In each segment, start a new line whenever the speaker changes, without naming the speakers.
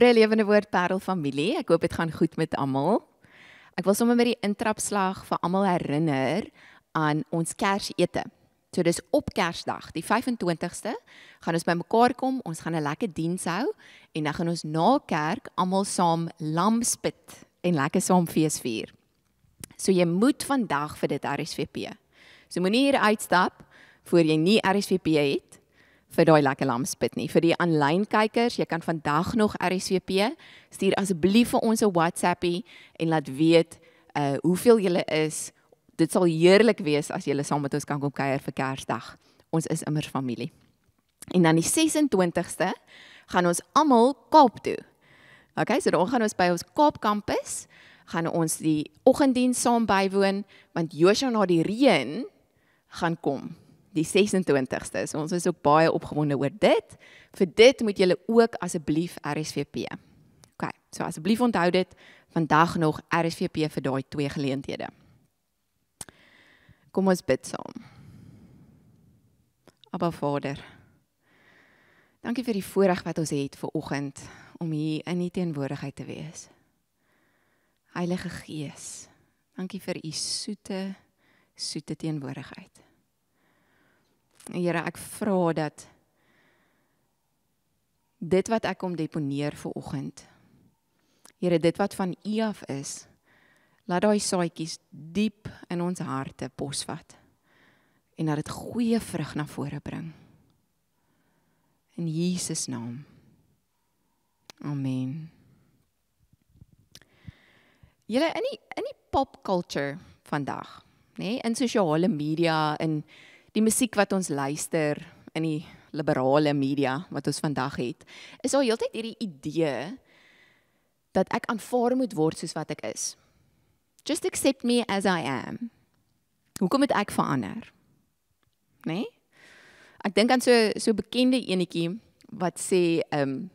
Goeiemôre lewende woord Parel familie. Ek hoop dit gaan goed met almal. Ek wil sommer met die intrapslag vir almal herinner aan ons Kersete. So dis op Kersdag, die 25ste, gaan ons bymekaar kom, ons gaan 'n lekker diens hou en dan gaan ons na kerk almal saam lamspit en lekker saam fees vier. So jy moet vandag vir dit RSVP. So moenie hier uitstap voor jy nie RSVP het vir daai lekker lamsbyt nie. Vir die aanlyn kykers, jy kan vandag nog RSVP. Stuur asseblief vir ons 'n WhatsAppie en laat weet uh hoeveel jy is. Dit sal heerlik wees as jy saam met ons kan kom kuier vir Kersdag. Ons is immers familie. En dan die 26ste gaan ons almal Kaap toe. OK, so dan gaan ons by ons Kaap kampus gaan ons die oggenddiens saam bywoon want Joshua na die reën gaan kom die 26ste. So ons is ook baie opgewonde oor dit. Vir dit moet julle ook asseblief RSVP. OK, so asseblief onthou dit vandag nog RSVP vir daai twee geleenthede. Kom ons bid saam. Aba Vader. Dankie vir die voorreg wat ons het ver oggend om hier in U teenwoordigheid te wees. Heilige Gees, dankie vir U soete soete teenwoordigheid. Here, ek vra dat dit wat ek kom deponeer vir oggend. Here, dit wat van U af is, laat daai saadjies diep in ons harte posvat en dat dit goeie vrug na vore bring. In Jesus naam. Amen. Julle in die in die pop culture vandag, nê, nee, in sosiale media in die musiek wat ons luister in die liberale media wat ons vandag het, is al heeltyd hierdie idee dat ek aanvaar moet word soos wat ek is. Just accept me as I am. Hoekom moet ek verander? Né? Nee? Ek dink aan so so bekende enetjie wat sê um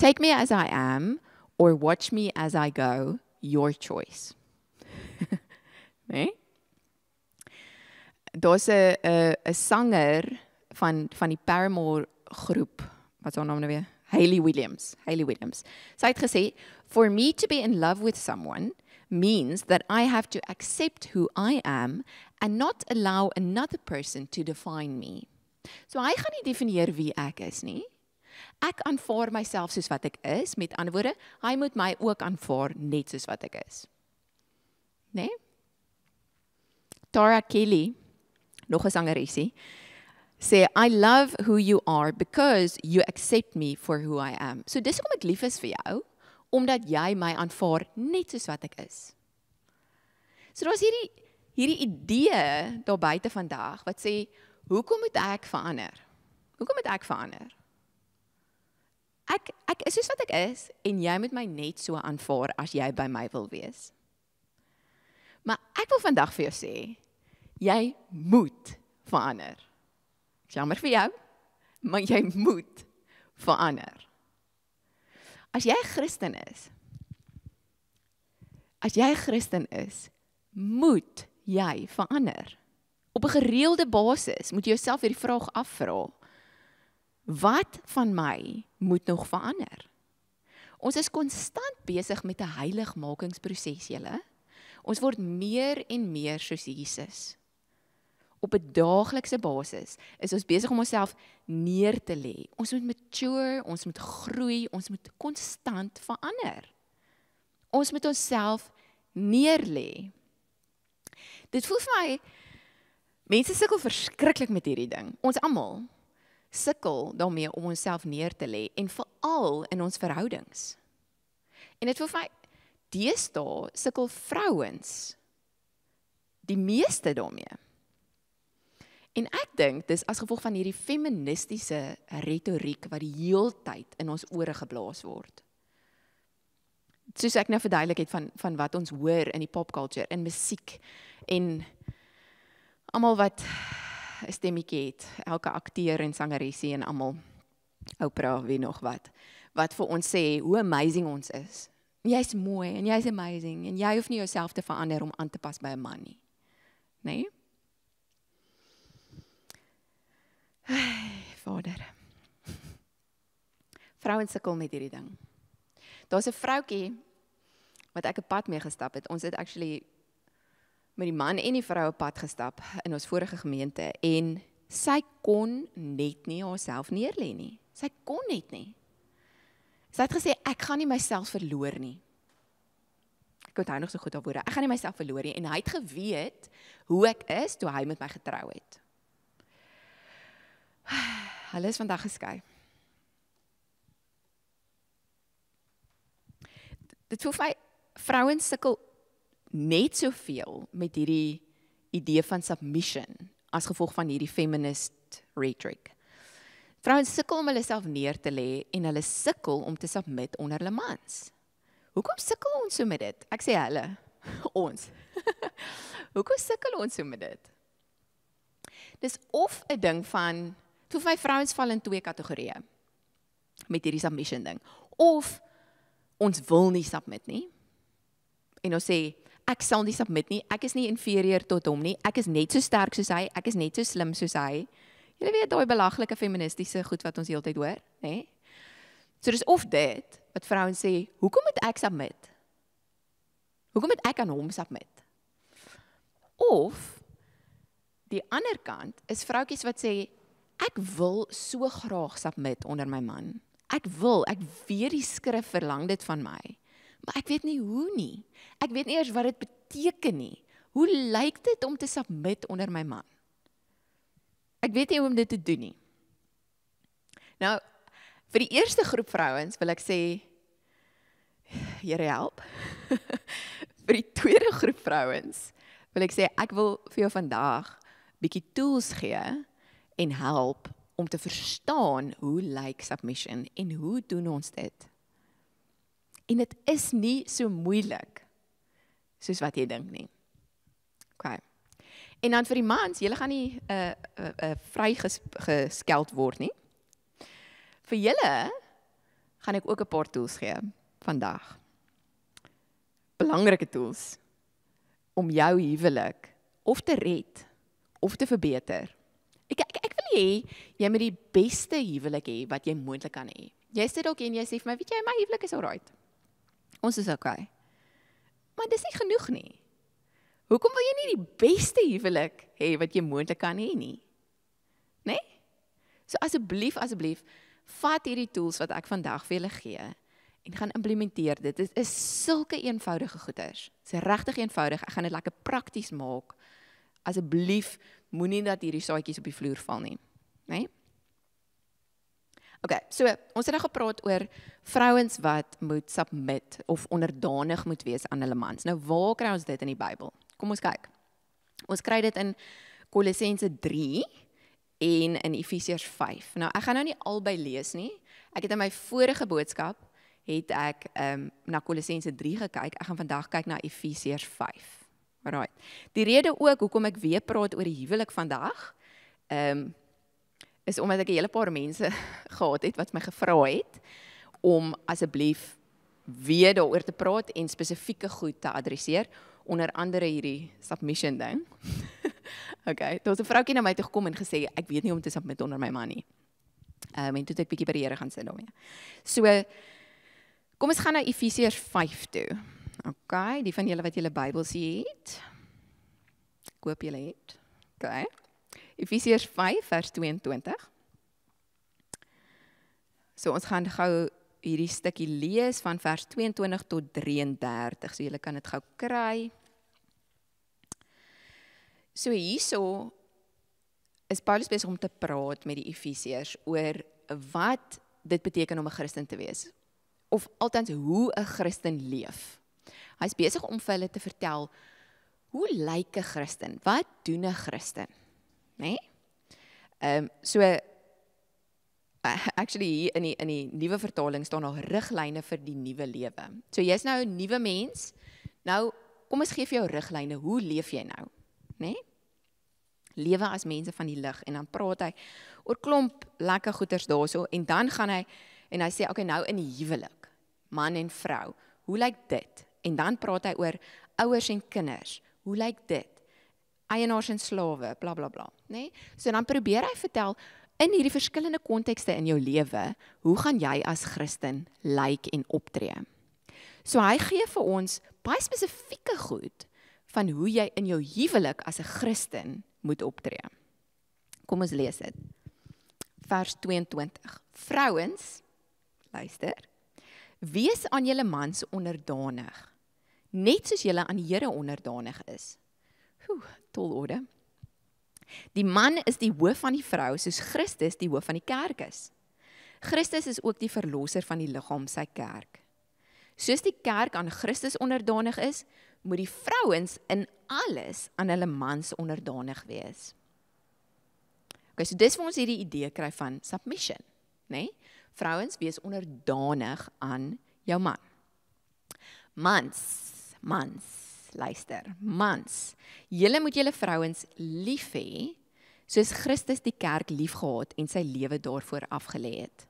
take me as I am or watch me as I go, your choice. né? Nee? daar's 'n 'n 'n sanger van van die Paramore groep wat haar naam nou weer Hayley Williams, Hayley Williams. Sy het gesê for me to be in love with someone means that I have to accept who I am and not allow another person to define me. So I gaan nie definieer wie ek is nie. Ek aanvaar myself soos wat ek is. Met ander woorde, hy moet my ook aanvaar net soos wat ek is. Né? Nee? Tara Kelly nog 'n sangeresie sê I love who you are because you accept me for who I am. So dis hoekom ek lief is vir jou omdat jy my aanvaar net soos wat ek is. So daar's hierdie hierdie idee daar buite vandag wat sê hoekom moet ek verander? Hoekom moet ek verander? Ek ek is soos wat ek is en jy moet my net so aanvaar as jy by my wil wees. Maar ek wil vandag vir jou sê, Jy moet verander. Ek jammer vir jou, maar jy moet verander. As jy 'n Christen is, as jy 'n Christen is, moet jy verander. Op 'n gereelde basis moet jy jouself hierdie vraag afvra. Wat van my moet nog verander? Ons is konstant besig met 'n heiligmakingsproses, julle. Ons word meer en meer soos Jesus op 'n daaglikse basis is ons besig om onsself neer te lê. Ons moet mature, ons moet groei, ons moet konstant verander. Ons moet onsself neer lê. Dit voel vir my mense sukkel verskriklik met hierdie ding. Ons almal sukkel daarmee om onsself neer te lê en veral in ons verhoudings. En dit voel vir my deesdae sukkel vrouens die meeste daarmee. En ek dink dis as gevolg van hierdie feministiese retoriek wat die heeltyd in ons ore geblaas word. Soos ek nou verduidelik het van van wat ons hoor in die pop culture, in musiek en almal wat 'n stemmetjie het, elke akteur en sangeresie en almal Oprah wie nog wat wat vir ons sê hoe amazing ons is. Jy's mooi en jy's amazing en jy hoef nie jouself te verander om aan te pas by 'n man nie. Né? Nee? Ai, vader. Vrouens sukkel met hierdie ding. Daar's 'n vroutjie wat ek 'n pad mee gestap het. Ons het actually met die man en die vrou op pad gestap in ons vorige gemeente en sy kon net nie haarself neerlê nie. Sy kon net nie. Sy het gesê ek gaan nie myself verloor nie. Ek onthou nog so goed daardie woorde. Ek gaan nie myself verloor nie en hy het geweet hoe ek is toe hy met my getrou het. Hulle is vandag geskei. Dit voel my vrouens sukkel net soveel met hierdie idee van submission as gevolg van hierdie feminist rhetoric. Vrouens sukkel om hulle self neer te lê en hulle sukkel om te submit onder hulle mans. Hoekom sukkel ons so met dit? Ek sê hulle, ons. Hoekom sukkel ons so met dit? Dis of 'n ding van Toe vir my vrouens val in twee kategorieë met hierdie submission ding. Of ons wil nie submit nie. En ons sê ek sal nie submit nie. Ek is nie inferieur tot hom nie. Ek is net so sterk soos hy. Ek is net so slim soos hy. Jy weet daai belaglike feministiese goed wat ons heeltyd hoor, nê? So dis of dit wat vrouens sê, hoekom moet ek submit? Hoekom moet ek aan hom submit? Of die ander kant is vroutjies wat sê ek wil so graag submit onder my man. Ek wil, ek weet die skrif verlang dit van my. Maar ek weet nie hoe nie. Ek weet nie eers wat dit beteken nie. Hoe lyk dit om te submit onder my man? Ek weet nie hoe om dit te doen nie. Nou, vir die eerste groep vrouens wil ek sê Here help. vir die tweede groep vrouens wil ek sê ek wil vir jou vandag bietjie tools gee en help om te verstaan hoe lyk like submission en hoe doen ons dit? En dit is nie so moeilik soos wat jy dink nie. OK. En dan vir die mans, julle gaan nie 'n uh, eh, 'n uh, eh, uh, eh, vry ges, geskeld word nie. Vir julle gaan ek ook 'n paar tools gee vandag. Belangrike tools om jou huwelik of te red of te verbeter Ek ek ek wil hê jy moet die beste huwelik hê wat jy moontlik kan hê. Jy sit dalk en jy sê vir my, weet jy, my huwelik is alright. Ons is okay. Maar dis nie genoeg nie. Hoekom wil jy nie die beste huwelik hê wat jy moontlik kan hê nie? Né? Nee? So asseblief, asseblief, vat hierdie tools wat ek vandag vir julle gee en gaan implementeer. Dit is, is sulke eenvoudige goeders. Dit is regtig eenvoudig. Ek gaan dit lekker prakties maak. Asseblief, moenie dat hierdie saadjies op die vloer val nie. Né? Okay, so ons het nou gepraat oor vrouens wat moet submit of onderdanig moet wees aan hulle mans. Nou waar kry ons dit in die Bybel? Kom ons kyk. Ons kry dit in Kolossense 3 en in Efesiërs 5. Nou ek gaan nou nie albei lees nie. Ek het in my vorige boodskap het ek ehm um, na Kolossense 3 gekyk. Ek gaan vandag kyk na Efesiërs 5. Right. Die rede ook hoekom ek weer praat oor die huwelik vandag, ehm um, is omdat ek 'n hele paar mense gehad het wat my gevra het om asseblief weer daaroor te praat en spesifieke goed te adresseer onder andere hierdie submission ding. okay, toe 'n vroukie na my toe gekom en gesê ek weet nie hoe om te submit onder my man nie. Ehm um, en toe het ek bietjie by die Here gaan sit daarmee. So kom ons gaan na Efesiërs 5 toe. OK, die van julle wat julle Bybels het. Ek hoop julle het. OK. Efesiërs 5 vers 22. So ons gaan gou hierdie stukkie lees van vers 22 tot 33. So julle kan dit gou kry. So hierso is Paulus besig om te praat met die Efesiërs oor wat dit beteken om 'n Christen te wees of altens hoe 'n Christen leef. Hy's besig om vir hulle te vertel hoe lyk 'n Christen? Wat doen 'n Christen? Né? Nee? Ehm um, so actually hier in die in die nuwe vertaling staan daar riglyne vir die nuwe lewe. So jy's nou 'n nuwe mens. Nou kom ons gee vir jou riglyne. Hoe leef jy nou? Né? Nee? Lewe as mense van die lig en dan praat hy oor klomp lekker goeters daarso en dan gaan hy en hy sê okay nou in die huwelik man en vrou hoe lyk dit En dan praat hy oor ouers en kinders. Hoe lyk dit? Eienaars en slawe, bla bla bla, nê? Nee? So dan probeer hy vertel in hierdie verskillende kontekste in jou lewe, hoe gaan jy as Christen lyk like en optree? So hy gee vir ons baie spesifieke goed van hoe jy in jou huwelik as 'n Christen moet optree. Kom ons lees dit. Vers 22. Vrouens, luister. Wees aan julle mans onderdanig net soos julle aan die Here onderdanig is. Hoe tol orde. Die man is die hoof van die vrou soos Christus die hoof van die kerk is. Christus is ook die verlosser van die liggaam, sy kerk. Soos die kerk aan Christus onderdanig is, moet die vrouens in alles aan hulle mans onderdanig wees. OK, so dis waar ons hierdie idee kry van submission, né? Nee? Vrouens wees onderdanig aan jou man mans, mans, luister, mans. Julle moet julle vrouens lief hê soos Christus die kerk liefgehad en sy lewe daarvoor afgelê het.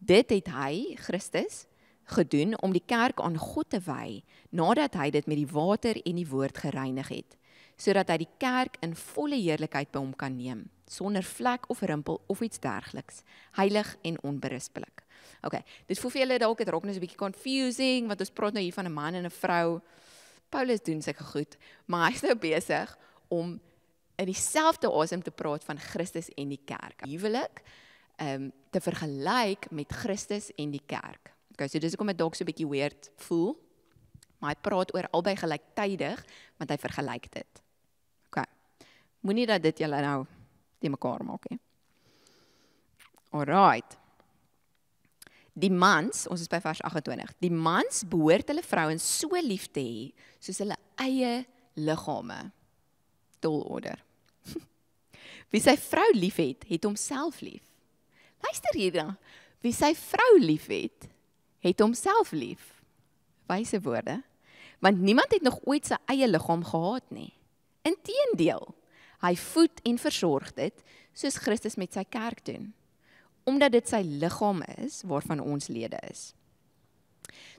Dit het hy, Christus, gedoen om die kerk aan God te wy nadat hy dit met die water en die woord gereinig het sodat hy die kerk in volle heerlikheid by hom kan neem sonder vlek of rimpel of iets dergeliks heilig en onberispelik Okay, dit voel vir julle dalk het Rocknus 'n bietjie confusing want ons praat nou hier van 'n man en 'n vrou. Paulus doen sy goed, maar hy is nou besig om in dieselfde asem te praat van Christus en die kerk. Huwelik ehm um, te vergelyk met Christus en die kerk. Okay, so dis hoekom dit dalk so 'n bietjie weird voel. Maar hy praat oor albei gelyktydig want hy vergelyk dit. OK. Moenie dat dit julle nou te mekaar maak nie. Alraight. Die mans, ons is by vers 28. Die mans behoort hulle vrouens so lief te hê soos hulle eie liggame. Tolorder. Wie sy vrou liefhet, het homself lief. Luister hierna. Wie sy vrou liefhet, het homself lief. Wyse woorde. Want niemand het nog ooit sy eie liggaam gehaat nie. Inteendeel, hy voed en versorg dit soos Christus met sy kerk doen omdat dit sy liggaam is waarvan ons lede is.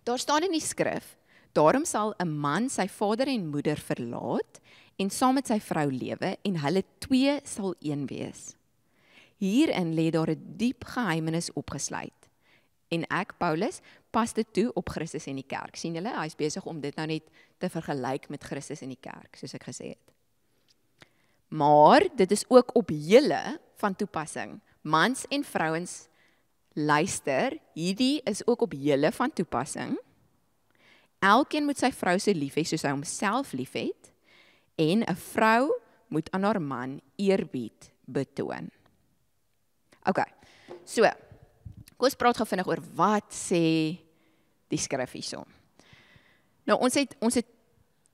Daar staan in die skrif: Daarom sal 'n man sy vader en moeder verlaat en saam met sy vrou lewe en hulle twee sal een wees. Hierin lê daar 'n diep geheimnis opgesluit. En ek Paulus pas dit toe op Christus en die kerk. sien julle, hy's besig om dit nou net te vergelyk met Christus en die kerk, soos ek gesê het. Maar dit is ook op julle van toepassing mans en vrouens luister, hierdie is ook op julle van toepassing. Elkeen moet sy vrou se lief hê soos hy homself liefhet en 'n vrou moet aan haar man eerbied betoon. OK. So, kom ons praat gou vinnig oor wat sê die skrif hierso. Nou ons het ons het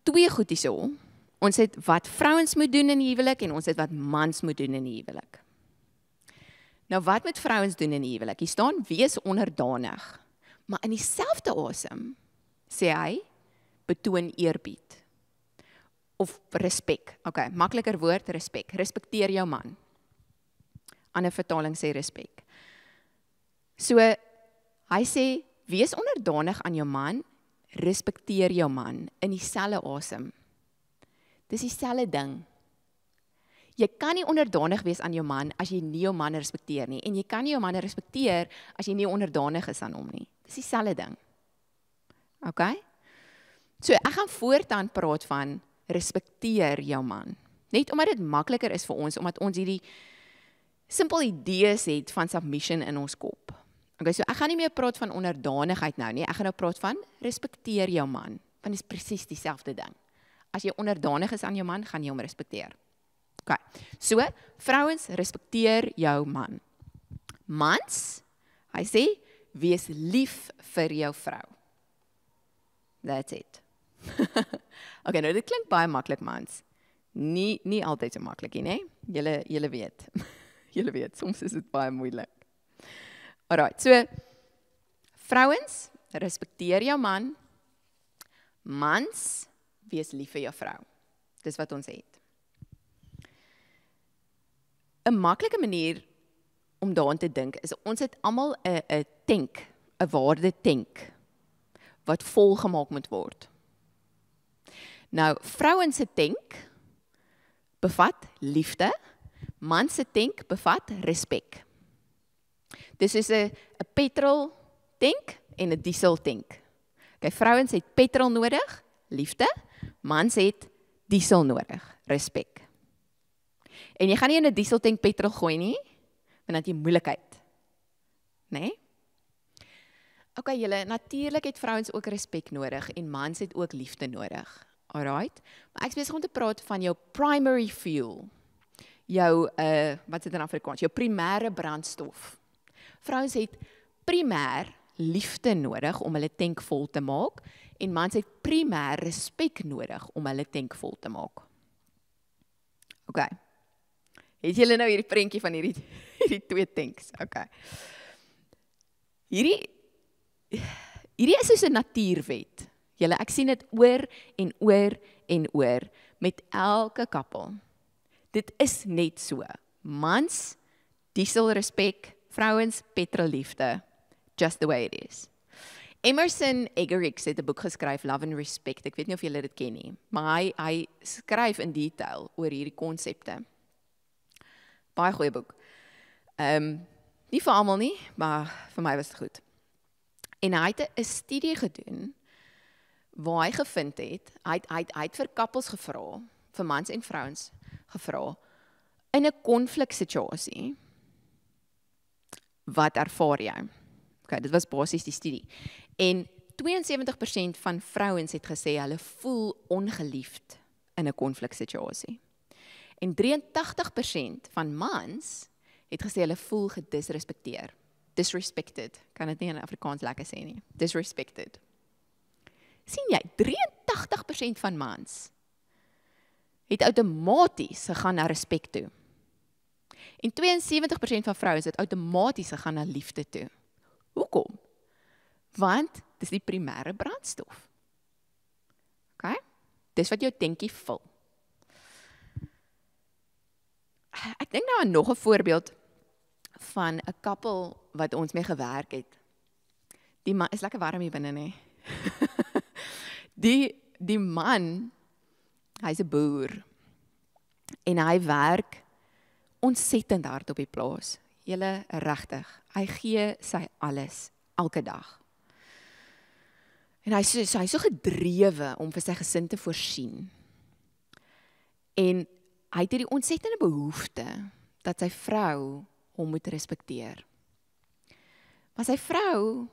twee goed hierso. Ons het wat vrouens moet doen in huwelik en ons het wat mans moet doen in huwelik. Nou wat moet vrouens doen in die huwelik? Hier staan wees onderdanig. Maar in dieselfde asem sê hy betoon eerbied of respek. OK, makliker woord respek. Respekteer jou man. Ander vertaling sê respek. So hy sê wees onderdanig aan jou man, respekteer jou man in dieselfde asem. Dis dieselfde ding jy kan nie onderdanig wees aan jou man as jy nie jou man respekteer nie en jy kan nie jou man respekteer as jy nie onderdanig is aan hom nie. Dis dieselfde ding. OK? So ek gaan voortaan praat van respekteer jou man. Net omdat dit makliker is vir ons omdat ons hierdie simpel idees het van submission in ons kop. OK, so ek gaan nie meer praat van onderdanigheid nou nie. Ek gaan nou praat van respekteer jou man, want dit is presies dieselfde ding. As jy onderdanig is aan jou man, gaan jy hom respekteer. OK. So, vrouens, respekteer jou man. Mans, hy sê, wees lief vir jou vrou. That's it. OK, nou dit klink baie maklik, mans. Nie nie altyd so maklik nie, hè? Julle julle weet. julle weet, soms is dit baie moeilik. Alrite, so vrouens, respekteer jou man. Mans, wees lief vir jou vrou. Dis wat ons het. 'n maklike manier om daaraan te dink is ons het almal 'n 'n tank, 'n waarde tank wat vol gemaak moet word. Nou, vrouens se tank bevat liefde, man se tank bevat respek. Dis is 'n 'n petrol tank en 'n diesel tank. Okay, vrouens het petrol nodig, liefde. Mans het diesel nodig, respek. En jy gaan nie in 'n die diesel tank petrol gooi nie, want dan jy moeilikheid. Né? Nee? OK julle, natuurlik het vrouens ook respek nodig en mans het ook liefde nodig. Alraight. Maar ek is besig om te praat van jou primary fuel. Jou uh wat sê dit in Afrikaans? Jou primêre brandstof. Vrouens het primêr liefde nodig om hulle tank vol te maak en mans het primêr respek nodig om hulle tank vol te maak. OK. Het julle nou hierdie prentjie van hierdie hierdie twee tanks. Okay. Hierdie hierdie is so 'n natuurwet. Julle, ek sien dit oor en oor en oor met elke koppel. Dit is net so. Mans diesel respek, vrouens petrol liefde. Just the way it is. Emerson Eggerix het 'n boek geskryf Love and Respect. Ek weet nie of julle dit ken nie, maar hy hy skryf in detail oor hierdie konsepte baie goeie boek. Ehm um, nie vir almal nie, maar vir my was dit goed. En hy het 'n studie gedoen waar hy gevind het, hy het, hy het, hy het vir koppels gevra, vir mans en vrouens gevra in 'n konfliksituasie wat ervaar jy? OK, dit was basies die studie. En 72% van vrouens het gesê hulle voel ongeliefd in 'n konfliksituasie. 72% En 83% van mans het gesê hulle voel gedisrespekteer. Disrespected. Kan dit nie in Afrikaans lekker sê nie. Disrespected. sien jy 83% van mans het outomaties gegaan na respek toe. En 72% van vroue het outomaties gegaan na liefde toe. Hoekom? Want dis die primêre brandstof. OK? Dis wat jou denkie vul ek dink nou aan nog 'n voorbeeld van 'n koppel wat ons mee gewerk het. Die man is lekker warm hier binne nê. die die man hy's 'n boer en hy werk ontsettend hard op die plaas. Julle regtig. Hy gee sy alles elke dag. En hy's hy's so gedrewe om vir sy gesin te voorsien. En hy het hierdie ontsettende behoefte dat sy vrou hom moet respekteer. Maar sy vrou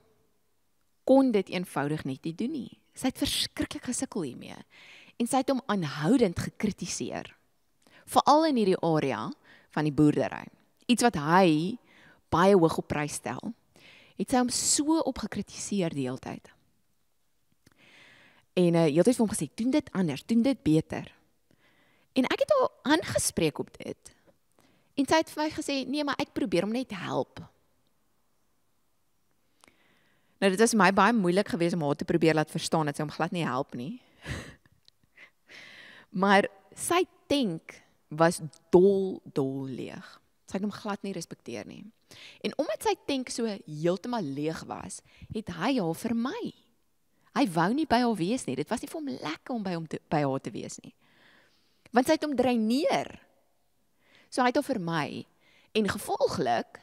kon dit eenvoudig net nie doen nie. Sy het verskriklik gesukkel hiermee en sy het hom aanhoudend gekritiseer. Veral in hierdie area van die boerdery. Iets wat hy baie hoog op prys stel. Het sy hom so opgekritiseer die hele tyd. En hy uh, eh, het altyd vir hom gesê, "Doen dit anders, doen dit beter." En ek het haar aangespreek op dit. En sy het vir my gesê, "Nee, maar ek probeer om net help." Nou dit was my baie moeilik geweest om haar te probeer laat verstaan dat sy hom glad nie help nie. maar sy tank was dol dol leeg. Sy het hom glad nie respekteer nie. En omdat sy tank so heeltemal leeg was, het hy haar vermy. Hy wou nie by haar wees nie. Dit was nie vir hom lekker om by hom te, by haar te wees nie want sy het hom dreineer. So hy het hom vermy en gevolglik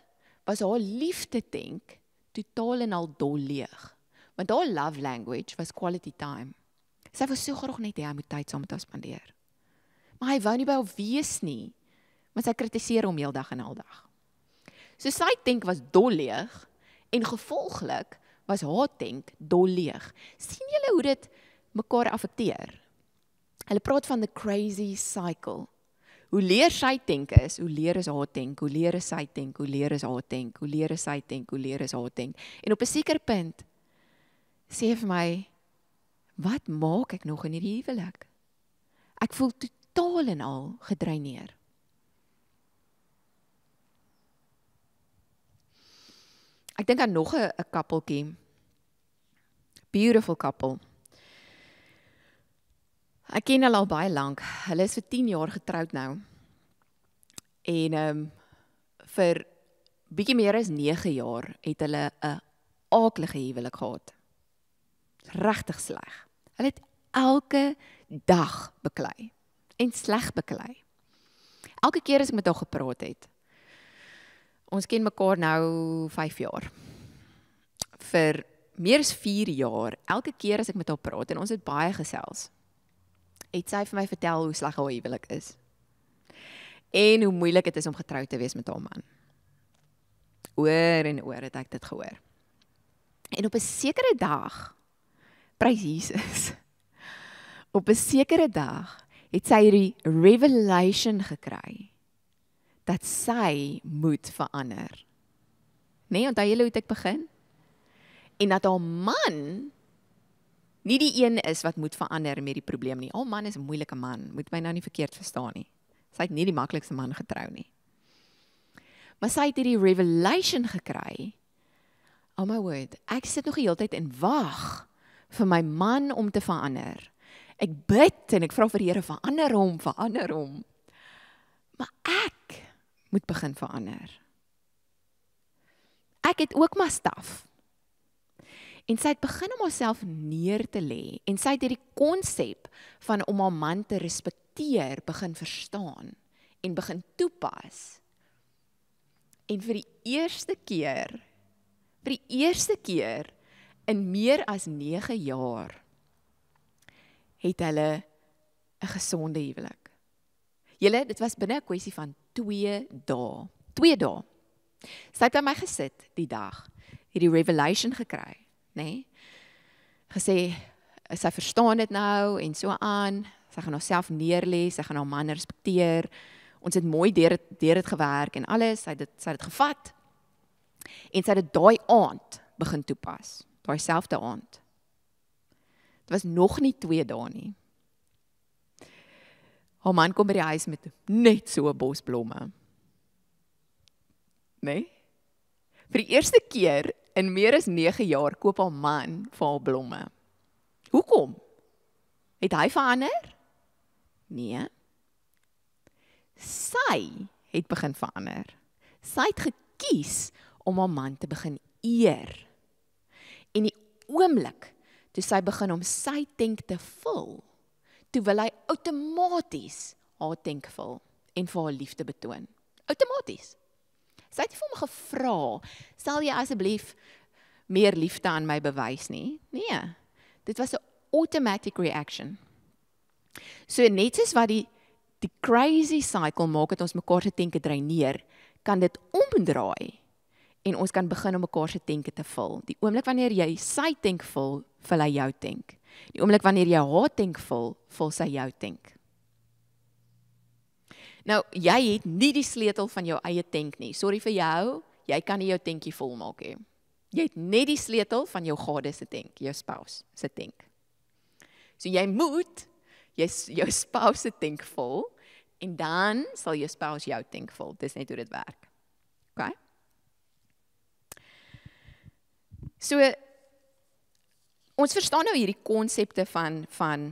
was haar liefde tank totaal en al dol leeg. Want haar love language was quality time. Sy wou so graag net hê hy moet tyd saam met haar spandeer. Maar hy wou nie by haar wees nie. Maar sy kritiseer hom heeldag en aldag. So sy tank was dol leeg en gevolglik was haar tank dol leeg. sien julle hoe dit mekaar affekteer? Hulle praat van the crazy cycle. Hoe leer sy dink is, hoe leer is haar dink, hoe leer is sy dink, hoe leer is haar dink, hoe leer is sy dink, hoe leer is haar dink. En op 'n sekere punt sê vir my wat maak ek nog in hierdie huwelik? Ek voel totaal en al gedreineer. Ek dink aan nog 'n koppeltjie. Beautiful couple. Ek ken hulle al baie lank. Hulle is vir 10 jaar getroud nou. En ehm um, vir bietjie meer as 9 jaar het hulle 'n aaklige huwelik gehad. Regtig sleg. Hulle het elke dag beklei en sleg beklei. Elke keer as ek met haar gepraat het. Ons ken mekaar nou 5 jaar. Vir meer as 4 jaar, elke keer as ek met haar praat en ons het baie gesels het sy vir my vertel hoe sleg haar huwelik is. En hoe moeilik dit is om getrou te wees met haar man. Oor en oor het ek dit gehoor. En op 'n sekere dag, prys Jesus. Op 'n sekere dag het sy hierdie revelation gekry dat sy moet verander. Nee, onthou jy hoe dit begin? En dat haar man nie die een is wat moet verander met die probleem nie. Al oh, man is 'n moeilike man, moet my nou nie verkeerd verstaan nie. Sy het nie die maklikste man getrou nie. Maar sy het hierdie revelation gekry. Oh my word, ek sit nog die hele tyd en wag vir my man om te verander. Ek bid en ek vra vir die Here verander hom, verander hom. Maar ek moet begin verander. Ek het ook my staf en sy het begin om haarself neer te lê en sy het hierdie konsep van om haar man te respekteer begin verstaan en begin toepas. En vir die eerste keer vir die eerste keer in meer as 9 jaar het hulle 'n gesonde huwelik. Julle, dit was binne 'n kwessie van 2 dae. 2 dae. Sy het by my gesit die dag hierdie revelation gekry nê? Nee? Gesê sy verstaan dit nou en so aan. Sy gaan haarself neerlê, sy gaan haar man respekteer. Ons het mooi deur dit deur dit gewerk en alles. Sy het dit sy het dit gevat. En sy het dit daai aand begin toepas. Daai selfde aand. Dit was nog nie 2 dae nie. Haar man kom by die huis met net so 'n bos blomme. Nee. Vir die eerste keer in meer as 9 jaar koop haar man vir haar blomme. Hoekom? Het hy verander? Nee. Sy het begin verander. Sy het gekies om haar man te begin eer. En die oomblik toe sy begin om sy tank te vul, toe wil hy outomaties haar tank vul en vir haar liefde betoon. Outomaties. Sy het vir hom gevra, "Sal jy asseblief meer liefde aan my bewys nie?" Nee. Dit was 'n automatic reaction. So net soos wat die die crazy cycle maak dat ons mekaar se denke dreineer, kan dit omdraai en ons kan begin om mekaar se denke te vul. Die oomblik wanneer jy sy denk vul, vul hy jou denk. Die oomblik wanneer jy haar denk vul, vul sy jou denk. Nou, jy het nie die sleutel van jou eie tank nie. Sorry vir jou. Jy kan nie jou tankie volmaak nie. Jy het net die sleutel van jou gade se tank, jou spouse se tank. So jy moet jy jou spouse se tank vol en dan sal jou spouse jou tank vul. Dis net hoe dit werk. OK? So ons verstaan nou hierdie konsepte van van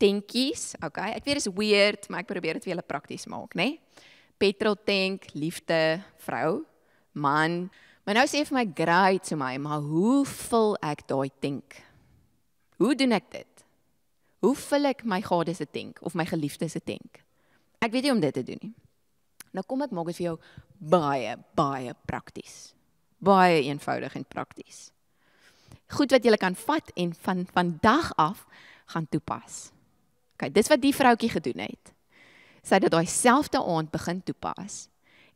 tentjies, okay. Ek weet dit is weird, maar ek probeer dit vir julle prakties maak, né? Nee? Petrol tank, liefde, vrou, man. Maar nou sê vir my great so my, maar hoe vul ek daai tank? Hoe doen ek dit? Hoe vul ek my gade se tank of my geliefde se tank? Ek weet nie om dit te doen nie. Nou kom ek maak dit vir jou baie, baie prakties. Baie eenvoudig en prakties. Goed wat jy kan vat en van vandag af gaan toepas. OK, dis wat die vroutjie gedoen het. Sy het dit daai selfde aand begin toepas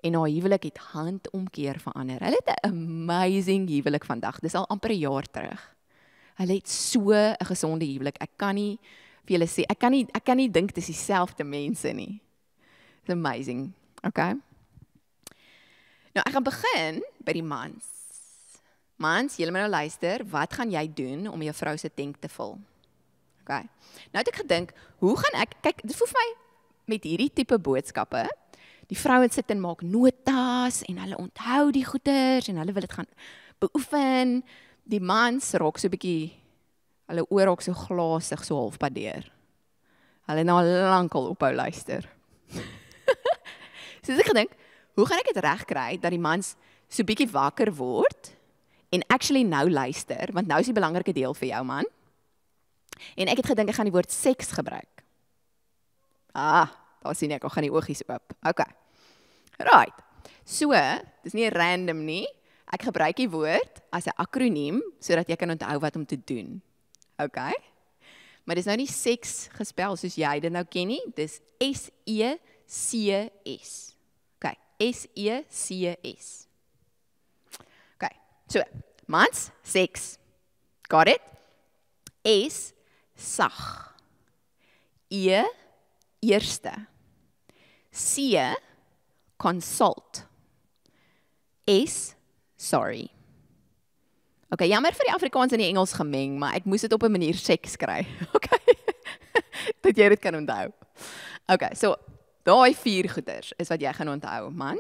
en haar huwelik het handomkeer verander. Hulle het 'n amazing huwelik vandag. Dis al amper 'n jaar terug. Hulle het so 'n gesonde huwelik. Ek kan nie vir julle sê ek kan nie ek kan nie dink dis dieselfde mense nie. It's amazing. OK. Nou ek gaan begin by die mans. Mans, julle moet nou luister, wat gaan jy doen om jou vrou se tank te vul? okay. Nou het ek gedink, hoe gaan ek kyk dit voel vir my met hierdie tipe boodskappe. Die vroue sit en maak notas en hulle onthou die goeters en hulle wil dit gaan beoefen. Die mans raak so 'n bietjie hulle oor raak so glasig so halfpad deur. Hulle nou lankal ophou luister. so ek gedink, hoe gaan ek dit regkry dat die mans so bietjie wakker word? en actually nou luister want nou is die belangrike deel vir jou man en ek het gedink ek gaan die woord seks gebruik. Ah, daar sien ek, ek gaan die oogies oop. Okay. Right. So, dis nie random nie. Ek gebruik die woord as 'n akroniem sodat jy kan onthou wat om te doen. Okay. Maar dis nou nie seks gespel soos jy dit nou ken nie. Dis S E C S. Okay, S E C S. Okay. So, mans, seks. Got it? S sag. E eerste. C consult. S sorry. Okay, jammer vir die Afrikaans en die Engels gemeng, maar ek moes dit op 'n manier seks skryf. Okay. dat jy dit kan onthou. Okay, so daai vier goeters is wat jy gaan onthou, man.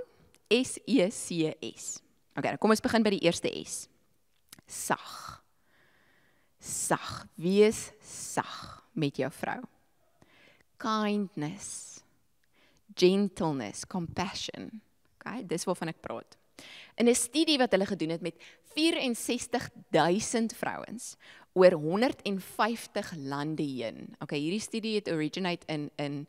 S E C S. Okay, dan kom ons begin by die eerste S. Sag sag. Wees sag met jou vrou. Kindness. Gentleness, compassion. Okay, dis waarvan ek praat. In 'n studie wat hulle gedoen het met 64000 vrouens oor 150 lande heen. Okay, hierdie studie het originate in in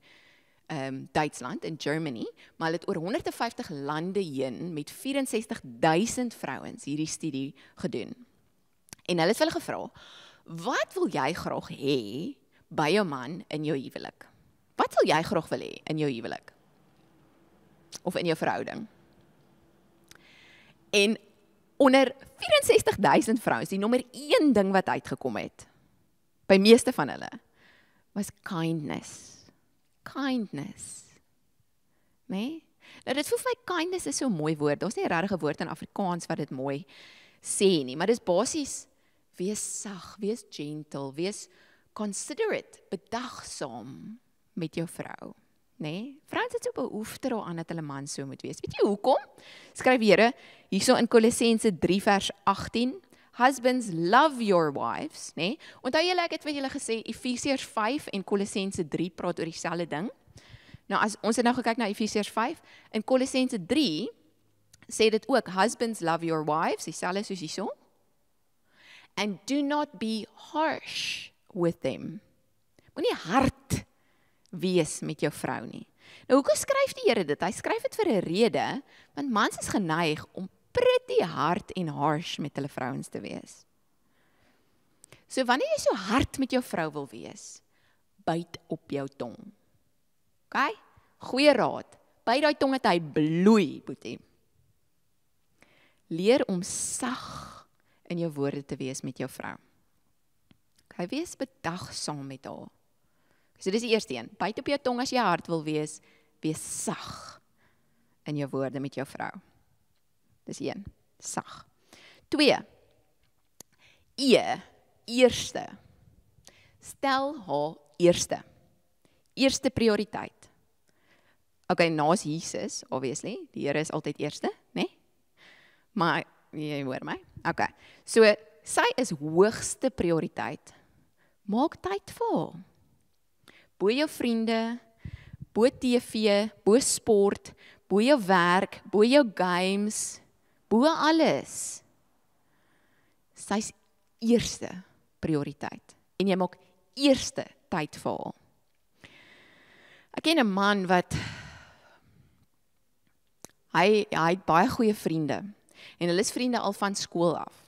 ehm um, Duitsland in Germany, maar hulle het oor 150 lande heen met 64000 vrouens hierdie studie gedoen. En hulle het hulle gevra, "Wat wil jy graag hê by jou man in jou huwelik? Wat wil jy graag wil hê in jou huwelik? Of in jou verhouding?" En onder 64000 vrouens, die nommer 1 ding wat uitgekom het by meeste van hulle was kindness. Kindness. Né? Nee? Nou dit voel vir my kindness is so 'n mooi woord. Daar's nie regtig 'n woord in Afrikaans wat dit mooi sê nie, maar dis basies wees sag, wees gentle, wees considerate, bedagsaam met jou vrou, nê? Nee? Vrouens het so behoefte daaraan dat hulle man so moet wees. Weet jy hoekom? Skryf Here hierso in Kolossense 3 vers 18. Husbands love your wives, né? Nee? Onthou julle ek het vir julle gesê Efesiërs 5 en Kolossense 3 praat oor dieselfde ding. Nou as ons het nou gekyk na Efesiërs 5, in Kolossense 3 sê dit ook husbands love your wives, dieselfde soos hierson and do not be harsh with them. Moenie hard wees met jou vrou nie. Nou hoekom skryf die Here dit? Hy skryf dit vir 'n rede, want mans is geneig om pretty hard en harsh met hulle vrouens te wees. So wanneer jy so hard met jou vrou wil wees, byt op jou tong. OK? Goeie raad. Byt daai tong dat hy bloei, boetie. Leer om sag in jou woorde te wees met jou vrou. Jy okay, wees bedagsaam met haar. So dis die eerste een. Byt op jou tong as jy hard wil wees, wees sag in jou woorde met jou vrou. Dis een, sag. 2. E, eerste. Stel haar eerste. Eerste prioriteit. Okay, naas Jesus, obviously, die Here is altyd eerste, né? Nee? Maar Nee, jy hoor my. Okay. So sy is hoogste prioriteit. Maak tyd vir haar. Bo jou vriende, bo TV, bo sport, bo jou werk, bo jou games, bo alles. Sy's eerste prioriteit en jy maak eerste tyd vir haar. Ek ken 'n man wat hy hy het baie goeie vriende. En hulle is vriende al van skool af.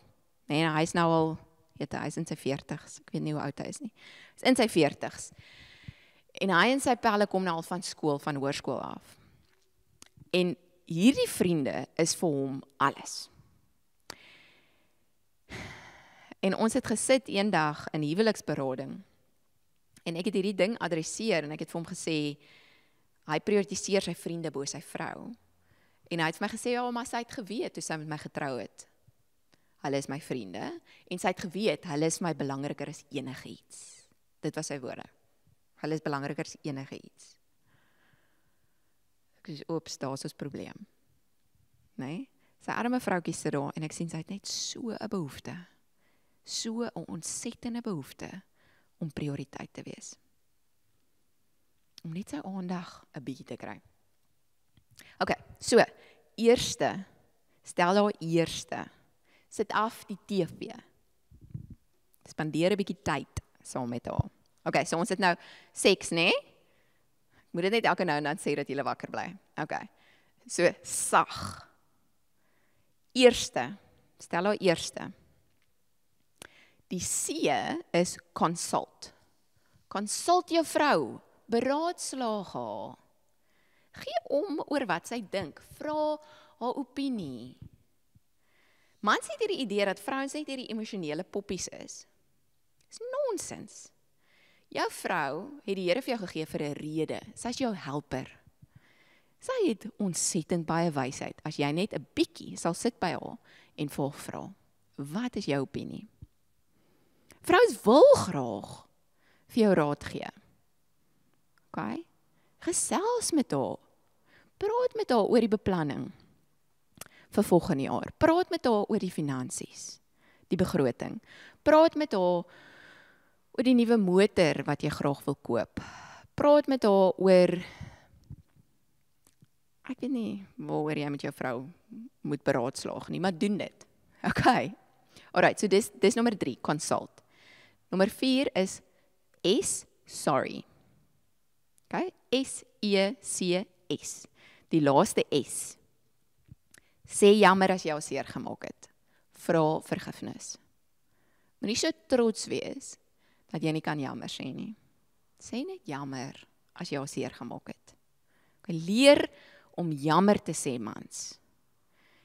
En nee, nou, hy's nou al weet hy's in sy 40s. Ek weet nie hoe oud hy is nie. Hy's in sy 40s. En hy en sy pelle kom nou al van skool van hoërskool af. En hierdie vriende is vir hom alles. En ons het gesit eendag in huweliksberading. En ek het hierdie ding adresseer en ek het vir hom gesê hy prioritiseer sy vriende bo sy vrou. En hy het my gesê ja, maar sy het geweet toe sy met my getrou het. Hulle is my vriende en sy het geweet hulle is my belangriker as enigiets. Dit was sy woorde. Hulle is belangriker as enigiets. Ek sê oeps, daar's ons probleem. Né? Nee? Sy arme vroutjie sit daar en ek sien sy het net so 'n behoefte. So 'n ontsettende behoefte om prioriteit te wees. Om net sy aandag 'n bietjie te kry. OK, so eerste stel daai eerste sit af die TV. Spandeer 'n bietjie tyd saam met haar. OK, so ons het nou seks, né? Nee? Moet dit net elke nou en dan sê dat jy lekker bly. OK. So sag. Eerste, stel haar eerste. Die C is consult. Consult jou vrou, beraadslaag haar. Gee om oor wat sy dink. Vra haar opinie. Mans het hierdie idee dat vrouens net hierdie emosionele poppies is. Dis nonsens. Jou vrou het die Here vir jou gegee vir 'n rede. Sy's jou helper. Sy het ontsettend baie wysheid as jy net 'n bietjie sal sit by haar en vir haar vra, "Wat is jou opinie?" Vrouens wil graag vir jou raad gee. OK? gesels met haar. Praat met haar oor die beplanning vir volgende jaar. Praat met haar oor die finansies, die begroting. Praat met haar oor die nuwe motor wat jy graag wil koop. Praat met haar oor ek weet nie waaroor jy met jou vrou moet beraadslaag nie, maar doen dit. OK. Alrite, so dis dis nommer 3, consult. Nommer 4 is S, sorry. OK, S E C S. Die laaste S. Sê jammer as jy jou seer gemaak het. Vra vergifnis. Moenie so trots wees dat jy nie kan jammer sê nie. Sê net jammer as jy jou seer gemaak het. Okay, leer om jammer te sê mans.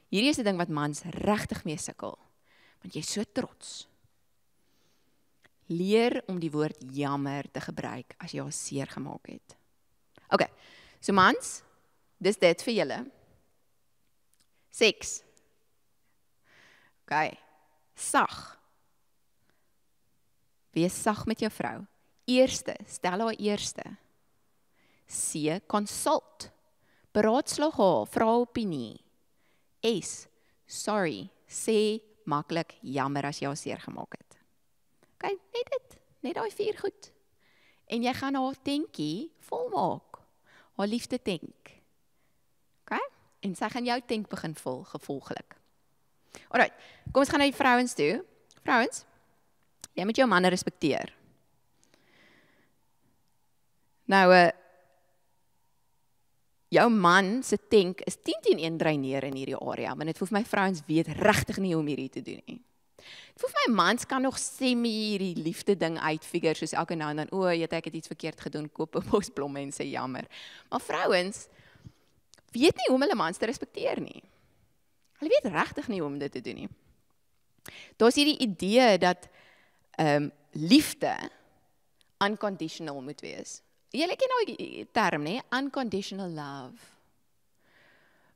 Hierdie is 'n ding wat mans regtig mee sukkel. Want jy's so trots. Leer om die woord jammer te gebruik as jy jou seer gemaak het. Okay. So mans, dis dit vir julle. Seks. Okay. Sag. Wees sag met jou vrou. Eerste, stel haar eerste. C, consult. Beraadslag haar, vra opinie. S, sorry, sê maklik jammer as jy haar seer gemaak het. Okay, net dit, net daai vier goed. En jy gaan haar dinkie volmaak haar liefde tank. OK? En sy gaan jou tank begin vol gevolglik. Alraai, kom ons gaan na die vrouens toe. Vrouens, jy moet jou man respekteer. Nou, uh jou man se tank is 10 teen 1 dreineer in hierdie area, maar dit voel vir my vrouens weet regtig nie hoe om hierdie te doen nie. Ek voel my mans kan nog semi hierdie liefde ding uitfigure soos elke nou en dan o, oh, ek het iets verkeerd gedoen, koop 'n bos blomme en sê jammer. Maar vrouens weet nie hoe om hulle mans te respekteer nie. Hulle weet regtig nie hoe om dit te doen nie. Daar's hierdie idee dat ehm um, liefde unconditional moet wees. Jy like nou die term nê, unconditional love.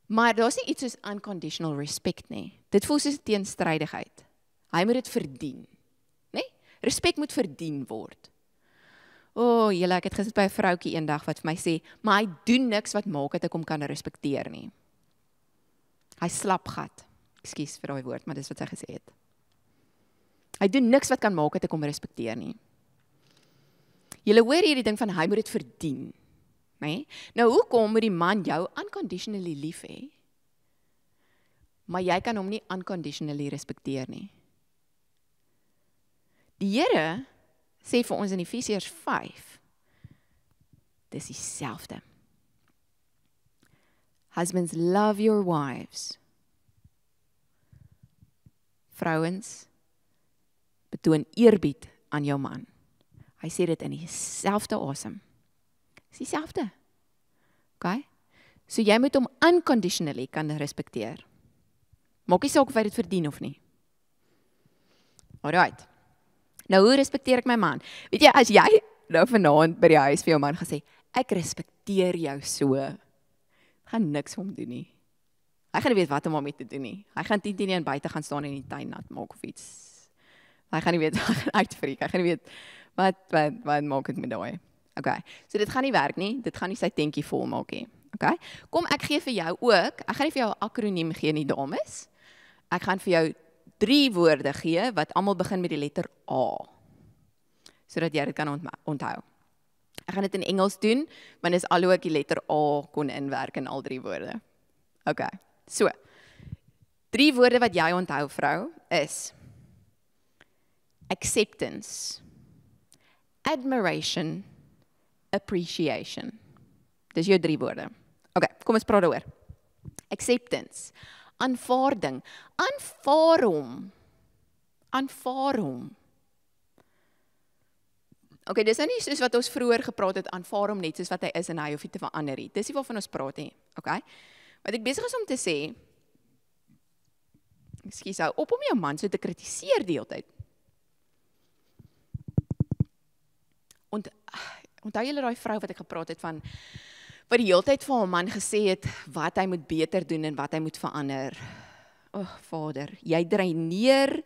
Maar daar's nie iets soos unconditional respect nie. Dit voel soos 'n teenstrydigheid. Hy moet dit verdien. Né? Nee? Respek moet verdien word. O, oh, julle, ek het gesit by 'n vroutjie eendag wat vir my sê, "Maar hy doen niks wat maak dat ek hom kan respekteer nie." Hy slap gat. Ekskuus vir daai woord, maar dis wat sy gesê het. Hy doen niks wat kan maak dat ek hom respekteer nie. Julle hoor hierdie ding van hy moet dit verdien. Né? Nee? Nou hoekom moet die man jou unconditionally lief hê? Maar jy kan hom nie unconditionally respekteer nie. Die Here sê vir ons in Efesiërs 5 dis dieselfde. Husbands love your wives. Vrouens betoon eerbied aan jou man. Hy sê dit in dieselfde asem. Dis dieselfde. OK? So jy moet hom unconditionally kan respekteer. Maak nie saak of hy dit verdien of nie. Alrite. Nou hoe respekteer ek my man? Weet jy as jy nou vanaand by die huis vir jou man gesê, ek respekteer jou so, gaan niks hom doen nie. Hy gaan nie weet wat om hom mee te doen nie. Hy gaan 10 teen 1 buite gaan staan in die tuin nat maak of iets. Hy gaan nie weet wat gaan uitfreek. Hy gaan nie weet wat wat wat maak ek met daai. Okay. So dit gaan nie werk nie. Dit gaan nie sy tentjie vol maak nie. Okay. Kom ek gee vir jou ook, ek gaan nie vir jou 'n akroniem gee nie, dames. Ek gaan vir jou drie woorde gee wat almal begin met die letter A. Sodat jy dit kan onthou. Ek gaan dit in Engels doen want dit is alhoewel die letter A kon inwerk in al drie woorde. OK. So. Drie woorde wat jy onthou vrou is acceptance, admiration, appreciation. Dis jou drie woorde. OK, kom ons praat daaroor. Acceptance aanvaarding. Aanvaar hom. Aanvaar hom. Oké, okay, dis nou nie soos wat ons vroeër gepraat het aanvaar hom net soos wat hy is en hy hoef nie te verander nie. Dis nie waarvan ons praat nie. OK. Wat ek besig is om te sê, ekskuus, hou op om jou man so te kritiseer die hele tyd. En en daai hele daai vrou wat ek gepraat het van wat die hele tyd vir haar man gesê het wat hy moet beter doen en wat hy moet verander. O, oh, Vader, jy dreineer.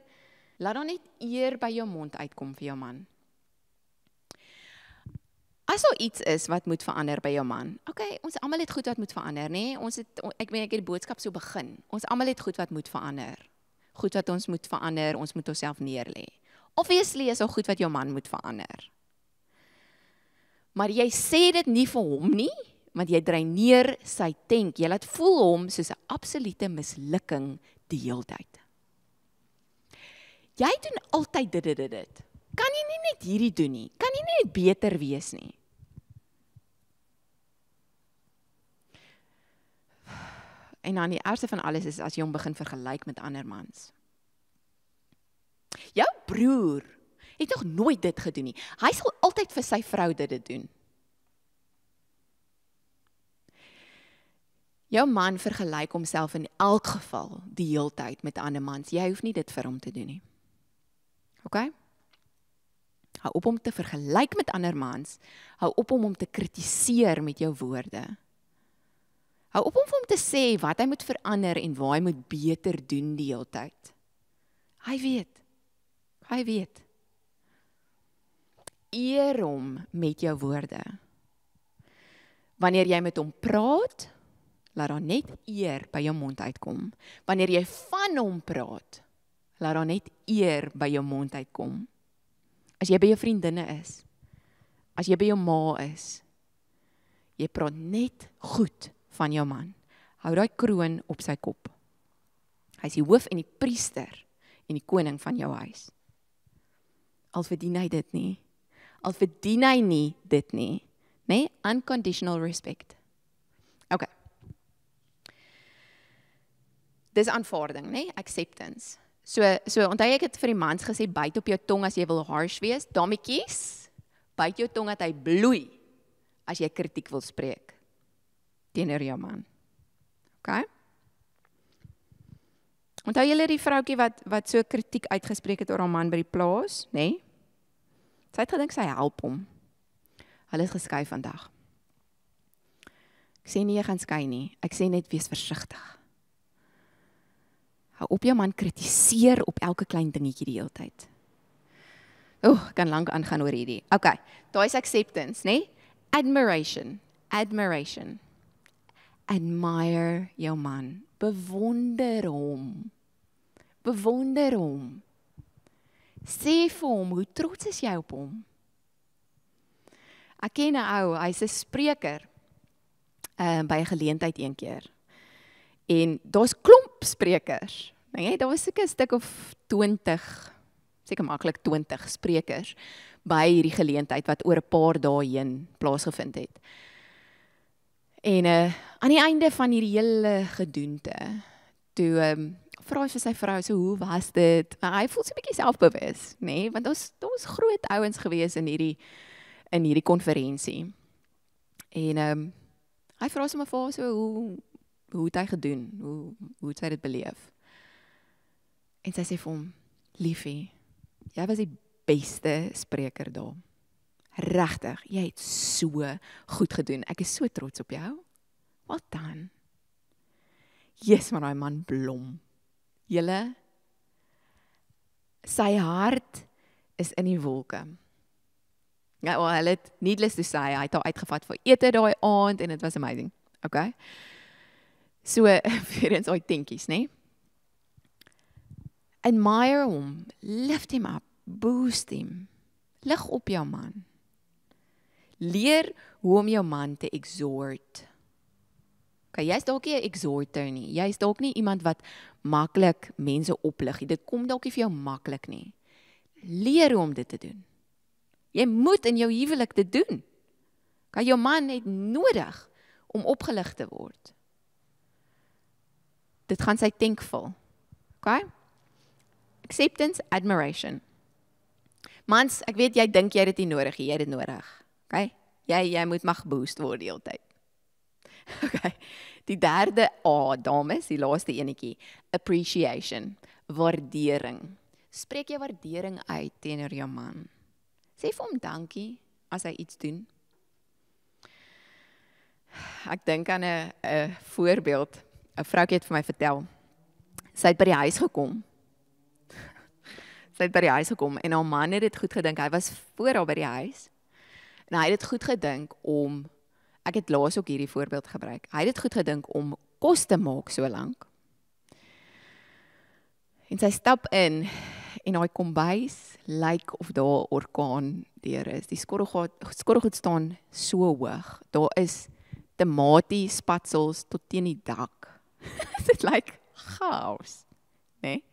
Laat dan net eer by jou mond uitkom vir jou man. As so iets is wat moet verander by jou man. OK, ons almal het goed wat moet verander, nê? Nee? Ons het ek meen ek het die boodskap so begin. Ons almal het goed wat moet verander. Goed wat ons moet verander, ons moet onsself neerlê. Obviously is daar goed wat jou man moet verander. Maar jy sê dit nie vir hom nie want jy dreineer sy tent. Jy laat voel hom soos 'n absolute mislukking die hele tyd. Jy doen altyd dit dit dit. Kan jy nie net hierdie doen nie? Kan jy net beter wees nie? En dan die ergste van alles is as jy hom begin vergelyk met ander mans. Jou broer het nog nooit dit gedoen nie. Hy sal altyd vir sy vrou dit doen. Jou man vergelyk homself in elk geval die heeltyd met ander mans. Jy hoef nie dit vir hom te doen nie. OK? Hou op om te vergelyk met ander mans. Hou op om hom te kritiseer met jou woorde. Hou op om vir hom te sê wat hy moet verander en waar hy moet beter doen die heeltyd. Hy weet. Hy weet. Eer hom met jou woorde. Wanneer jy met hom praat, laat daar net eer by jou mond uitkom. Wanneer jy van hom praat, laat daar net eer by jou mond uitkom. As jy by jou vriendinne is, as jy by jou ma is, jy praat net goed van jou man. Hou daai kroon op sy kop. Hy is die hoof en die priester en die koning van jou huis. Al verdien hy dit nie. Al verdien hy nie dit nie. Né? Nee? Unconditional respect. Okay dis aanvaarding, nê? Nee? Acceptance. So so onthou ek het vir die mans gesê byt op jou tong as jy wil harsh wees, dametjies. Byt jou tong dat hy bloei as jy kritiek wil spreek teenoor jou man. OK? Onthou julle die vroutjie wat wat so kritiek uitgespreek het oor haar man by die plaas, nê? Nee? Sy het gedink sy help hom. Hulle is geskei vandag. Ek sê nie jy gaan skei nie. Ek sê net wees versigtig. Hou op jou man kritiseer op elke klein dingetjie die hele tyd. Ooh, kan lank aangaan oor hierdie. Okay, daai's acceptance, né? Nee? Admiration. Admiration. Admire jou man. Bewonder hom. Bewonder hom. Sê vir hom hoe trots is jy op hom. Ek ken 'n ou, hy's 'n spreker. Ehm uh, by 'n geleentheid een keer. En daar's klomp sprekers. Nee, nou, daar was seker 'n stuk of 20, seker maklik 20 sprekers by hierdie geleentheid wat oor 'n paar dae heen plaasgevind het. En uh aan die einde van hierdie hele gedoente toe um, ehm, vra hy vir sy vrou so hoe was dit? Nou, hy voel so 'n bietjie selfbewus, nê, nee? want ons ons groot ouens gewees in hierdie in hierdie konferensie. En um hy vra sommer vir haar so hoe hoe het hy gedoen? Hoe hoe het hy dit beleef? En sy sê vir hom: "Liefie, jy was die beste spreker daar. Regtig, jy het so goed gedoen. Ek is so trots op jou." Wat dan? Jesus, maar daai man blom. Julle sy hart is in die wolke. Ja, well, hy het needless to say, hy het haar uitgevat vir ete daai aand en dit was amazing. Okay. So vir ons ou dingetjies, né? Admire hom, lift him up, boost him. Lig op jou man. Leer hoe om jou man te exhort. Okay, jy's dalk nie 'n exhorter nie. Jy's dalk nie iemand wat maklik mense oplig nie. Dit kom dalk nie vir jou maklik nie. Leer hoe om dit te doen. Jy moet in jou huwelik dit doen. Okay, jou man het nodig om opgelig te word dit gaan sy tank vul. OK? Acceptance, admiration. Mans, ek weet jy dink jy het dit nodig, jy het dit nodig. OK? Jy jy moet mag geboost word die hele tyd. OK. Die derde A, oh, dames, die laaste enetjie, appreciation, waardering. Spreek jy waardering uit teenoor jou man? Sê vir hom dankie as hy iets doen. Ek dink aan 'n 'n voorbeeld 'n vroukie het vir my vertel. Sy het by die huis gekom. sy het by die huis gekom en haar man het dit goed gedink. Hy was voor haar by die huis. En hy het dit goed gedink om ek het laas ook hierdie voorbeeld gebruik. Hy het dit goed gedink om kos te maak so lank. En sy stap in en haar kombuis lyk like of daar 'n orkaan deur is. Die skorrelgoed skorrelgoed staan so hoog. Daar is tematies, spatsels tot teen die dak. dit lyk chaos, né? Nee?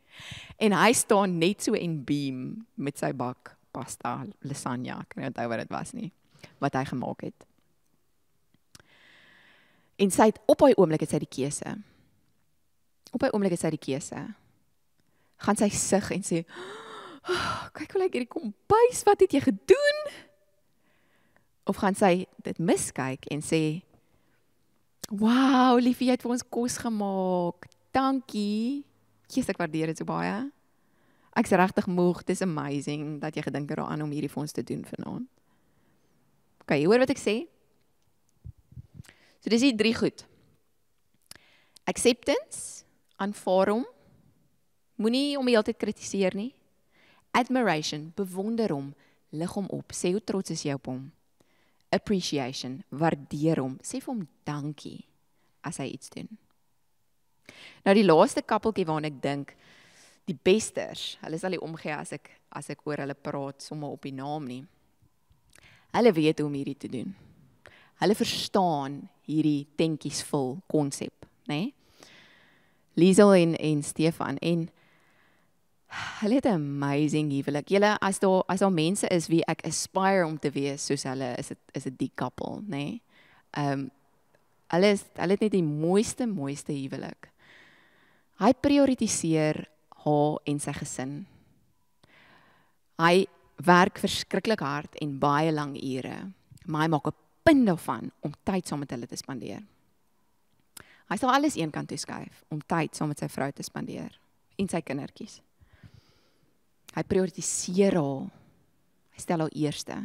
En hy staan net so en beam met sy bak pasta, lasagne, ek kan nie onthou wat dit was nie, wat hy gemaak het. En sy het op daai oomblik het sy die keuse. Op daai oomblik het sy die keuse. Gaan sy sug en sê, oh, "Kyk hoe lyk hierdie kombuis, wat het jy gedoen?" Of gaan sy dit miskyk en sê, Wow, liefie, jy het vir ons kos gemaak. Dankie. Jesus, ek waardeer dit so baie. Ek's regtig moeg. Dis amazing dat jy gedink het daaraan om hierdie vir ons te doen vanaand. Okay, hoor wat ek sê. So dis hier drie goed. Acceptance, aanvaar hom. Moenie hom heeltyd kritiseer nie. Admiration, bewonder hom, lig hom op, sê hoe trots is jy op hom appreciation, waardeer hom, sê vir hom dankie as hy iets doen. Nou die laaste kappeltjie waarna ek dink die besters, hulle sal nie omgee as ek as ek oor hulle praat sommer op die naam nie. Hulle weet hoe om hierdie te doen. Hulle verstaan hierdie tentjies vol konsep, né? Nee? Liesel en en Stefan en Hulle het 'n amazing huwelik. Julle as daar as daar mense is wie ek aspire om te wees soos hulle, is dit is 'n die koppel, nê? Nee? Ehm um, hulle is hulle het net die mooiste mooiste huwelik. Hy prioritiseer haar en sy gesin. Hy werk verskriklik hard en baie lang ure, maar hy maak 'n punt daarvan om tyd saam met hulle te spandeer. Hy sal alles eenkant toeskuif om tyd saam met sy vrou te spandeer en sy kindertjies. Hy prioritiseer haar. Hy stel haar eerste.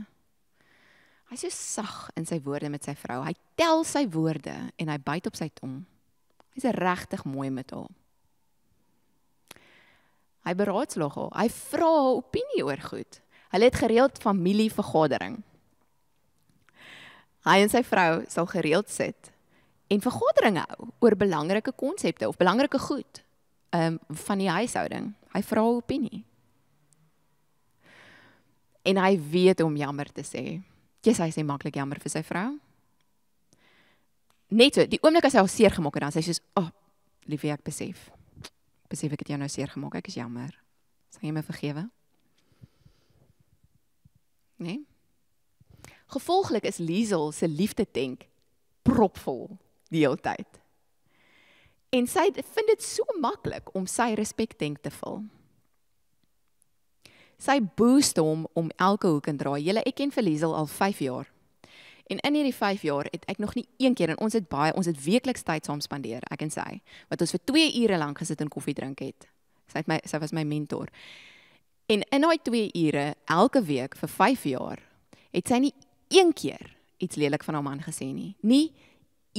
Hy is so sag in sy woorde met sy vrou. Hy tel sy woorde en hy byt op sy tong. Hy's regtig mooi met haar. Hy beraadslaag haar. Hy vra haar opinie oor goed. Hulle het gereeld familievergadering. Hy en sy vrou sal gereeld sit en vergaderinge hou oor belangrike konsepte of belangrike goed um, van die huishouding. Hy vra haar opinie en hy weet om jammer te sê. Jy sê hy sê maklik jammer vir sy vrou. Net so, die oomblik as hy haar seer gemaak het, dan sê sy soos, "Ag, oh, liefie, ek besef. Besef ek het jou nou seer gemaak. Ek is jammer. Sal jy my vergewe?" Nee. Gevolglik is Liesel se liefde tank propvol die hele tyd. En sy vind dit so maklik om sy respek tank te vul. Sy boost hom om elke hoek en draai. Julle ek ken Felisel al 5 jaar. En in hierdie 5 jaar het ek nog nie een keer en ons het baie ons het weekliks tyd saam spandeer, ek en sy, wat ons vir 2 ure lank gesit en koffie drink het. Sy het my sy was my mentor. En in daai 2 ure elke week vir 5 jaar het sy nie een keer iets lelik van haar man gesê nie. Nie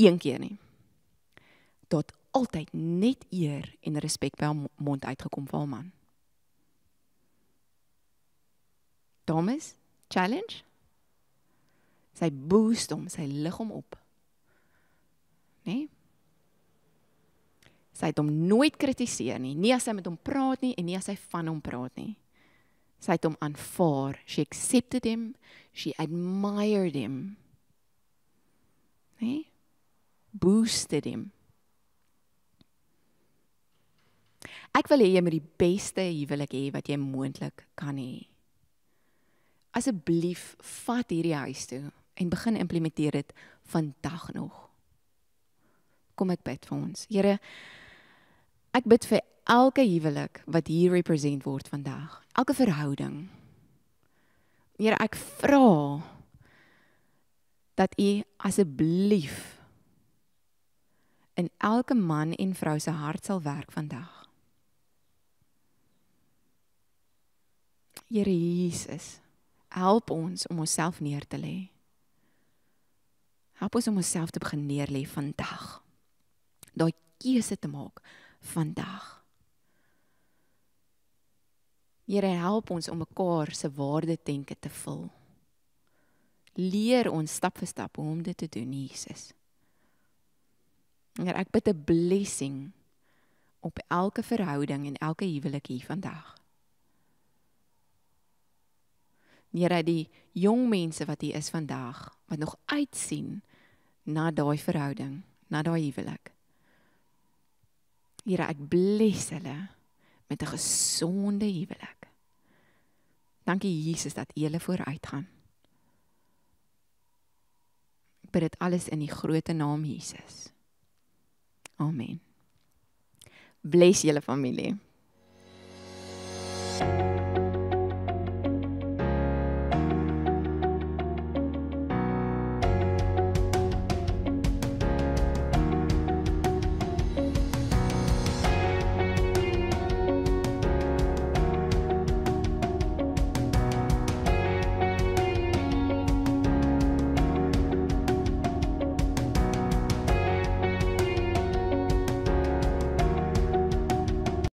een keer nie. Tot altyd net eer en respek by haar mond uitgekom vir haar man. Thomas, challenge. Sy boost hom, sy lig hom op. Né? Nee? Sy het hom nooit kritiseer nie, nie as sy met hom praat nie en nie as sy van hom praat nie. Sy het hom aanvaar. She accepted him. She admired him. Né? Nee? Boosted him. Ek wil hê jy moet die beste huwelik hê wat jy moontlik kan hê asseblief vat hierdie huis toe en begin implementeer dit vandag nog. Kom ek bid vir ons. Here, ek bid vir elke huwelik wat hier represent word vandag. Elke verhouding. Here, ek vra dat u asseblief in elke man en vrou se hart sal werk vandag. Here Jesus help ons om onsself neer te lê. Help ons om onsself te begin neer lê vandag. Daai keuse te maak vandag. Here help ons om mekaar se waarde denke te vul. Leer ons stap vir stap hoe om dit te doen, Jesus. Here, ek bid 'n blessing op elke verhouding en elke huwelik hier vandag. Here die jong mense wat hier is vandag wat nog uitsien na daai verhouding, na daai huwelik. Here ek bless hulle met 'n gesonde huwelik. Dankie Jesus dat hulle vooruitgaan. Per dit alles in die groote naam Jesus. Amen. Bless julle familie. thank you